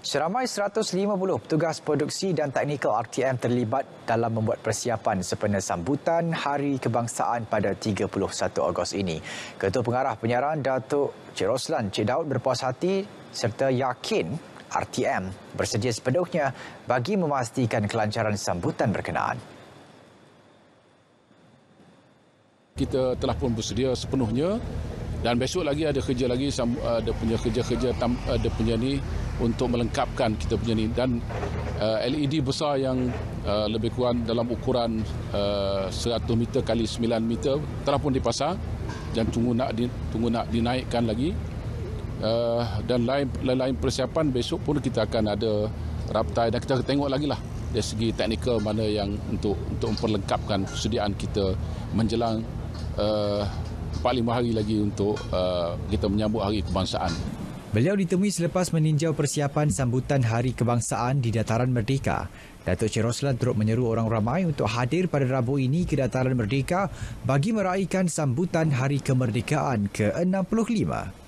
Seramai 150 petugas produksi dan teknikal RTM terlibat dalam membuat persiapan sempena sambutan Hari Kebangsaan pada 31 Ogos ini. Ketua Pengarah Penyiaran Datuk Cik Roslan Cik Daud berpuas hati serta yakin RTM bersedia sepenuhnya bagi memastikan kelancaran sambutan berkenaan. Kita telah pun bersedia sepenuhnya dan besok lagi ada kerja lagi ada punya kerja-kerja ada punya ni untuk melengkapkan kita punya ni dan uh, LED besar yang uh, lebih kurang dalam ukuran uh, 100 meter kali 9 meter telah pun dipasang dan tunggu nak di, tunggu nak dinaikkan lagi uh, dan lain, lain-lain persiapan besok pun kita akan ada raptai dan kita tengok lagi lah dari segi teknikal mana yang untuk untuk memperlengkapkan persediaan kita menjelang uh, 45 hari lagi untuk uh, kita menyambut hari kebangsaan Beliau ditemui selepas meninjau persiapan sambutan Hari Kebangsaan di Dataran Merdeka. Datuk Seri Roslan turut menyeru orang ramai untuk hadir pada Rabu ini ke Dataran Merdeka bagi meraihkan sambutan Hari Kemerdekaan ke-65.